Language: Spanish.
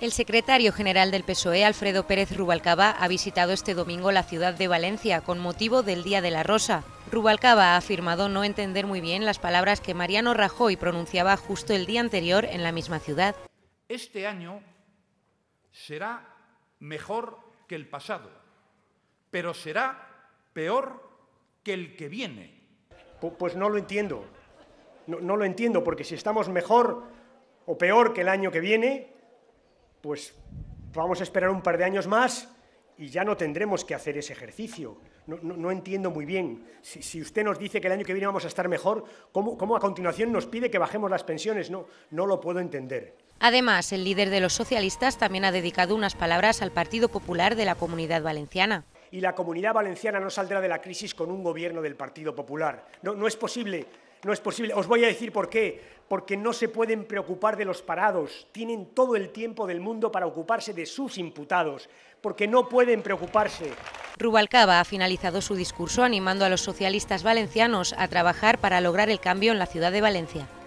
El secretario general del PSOE, Alfredo Pérez Rubalcaba, ha visitado este domingo la ciudad de Valencia con motivo del Día de la Rosa. Rubalcaba ha afirmado no entender muy bien las palabras que Mariano Rajoy pronunciaba justo el día anterior en la misma ciudad. Este año será mejor que el pasado, pero será peor que el que viene. Pues no lo entiendo. No, lo entiendo, porque si estamos mejor o peor que el año que viene, pues vamos a esperar un par de años más y ya no tendremos que hacer ese ejercicio. No, entiendo muy bien. Si, usted nos dice que el año que viene vamos a estar mejor, ¿cómo, a continuación nos pide que bajemos las pensiones? No, no lo puedo entender. Además, el líder de los socialistas también ha dedicado unas palabras al Partido Popular de la Comunidad Valenciana. Y la Comunidad Valenciana no saldrá de la crisis con un gobierno del Partido Popular. No, no es posible no es posible. Os voy a decir por qué. Porque no se pueden preocupar de los parados. Tienen todo el tiempo del mundo para ocuparse de sus imputados. Porque no pueden preocuparse. Rubalcaba ha finalizado su discurso animando a los socialistas valencianos a trabajar para lograr el cambio en la ciudad de Valencia.